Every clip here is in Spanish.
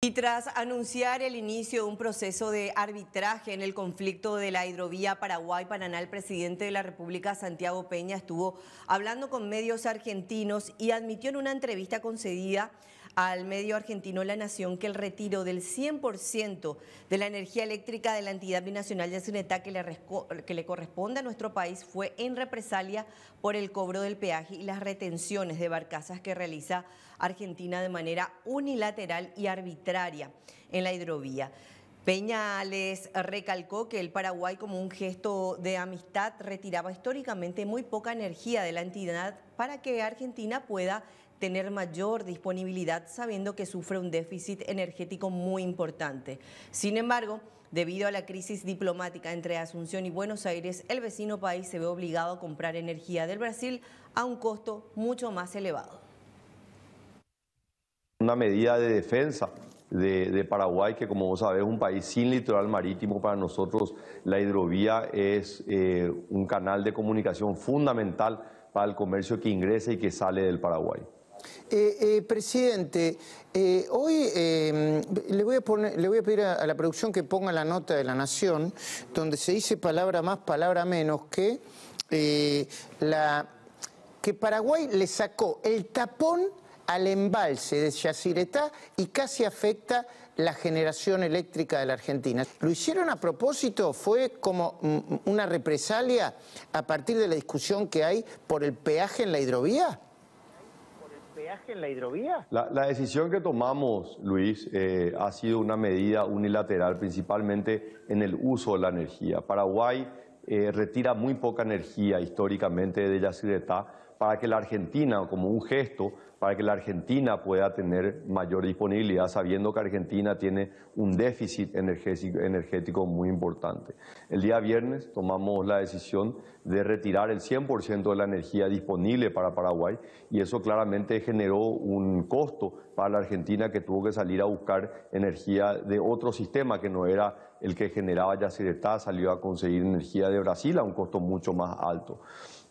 Y tras anunciar el inicio de un proceso de arbitraje en el conflicto de la hidrovía Paraguay-Paraná, el presidente de la República, Santiago Peña, estuvo hablando con medios argentinos y admitió en una entrevista concedida al medio argentino La Nación que el retiro del 100% de la energía eléctrica de la entidad binacional de Cinetá que le, que le corresponde a nuestro país fue en represalia por el cobro del peaje y las retenciones de barcazas que realiza Argentina de manera unilateral y arbitraria en la hidrovía. Peña les recalcó que el Paraguay, como un gesto de amistad, retiraba históricamente muy poca energía de la entidad para que Argentina pueda tener mayor disponibilidad sabiendo que sufre un déficit energético muy importante. Sin embargo, debido a la crisis diplomática entre Asunción y Buenos Aires, el vecino país se ve obligado a comprar energía del Brasil a un costo mucho más elevado. Una medida de defensa de, Paraguay, que como vos sabés es un país sin litoral marítimo. Para nosotros la hidrovía es eh, un canal de comunicación fundamental para el comercio que ingresa y que sale del Paraguay. Eh, eh, presidente, eh, hoy em, le voy, a pedir a, la producción que ponga la nota de la Nación, donde se dice palabra más, palabra menos, que, la, que Paraguay le sacó el tapón al embalse de Yacyretá y casi afecta la generación eléctrica de la Argentina. ¿Lo hicieron a propósito? ¿Fue como mm, una represalia a partir de la discusión que hay por el peaje en la hidrovía? en la hidrovía? La, decisión que tomamos, Luis, eh, ha sido una medida unilateral, principalmente en el uso de la energía. Paraguay eh, retira muy poca energía históricamente de la Yacyretá para que la Argentina, como un gesto, para que la Argentina pueda tener mayor disponibilidad, sabiendo que Argentina tiene un déficit energético muy importante. El día viernes tomamos la decisión de retirar el 100% de la energía disponible para Paraguay y eso claramente generó un costo para la Argentina que tuvo que salir a buscar energía de otro sistema que no era el que generaba Yacyretá, salió a conseguir energía de Brasil a un costo mucho más alto.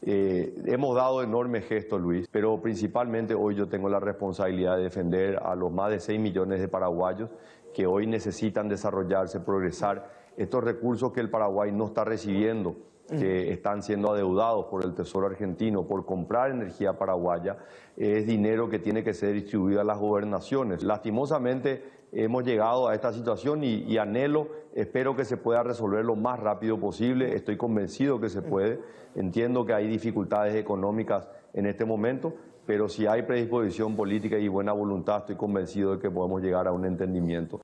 Eh, hemos dado enorme gesto, Luis, pero principalmente hoy yo tengo la responsabilidad de defender a los más de 6 millones de paraguayos que hoy necesitan desarrollarse, progresar estos recursos que el Paraguay no está recibiendo, que están siendo adeudados por el Tesoro argentino por comprar energía paraguaya, es dinero que tiene que ser distribuido a las gobernaciones. Lastimosamente hemos llegado a esta situación y, y anhelo, espero que se pueda resolver lo más rápido posible, estoy convencido que se puede, entiendo que hay dificultades económicas en este momento, pero si hay predisposición política y buena voluntad, estoy convencido de que podemos llegar a un entendimiento.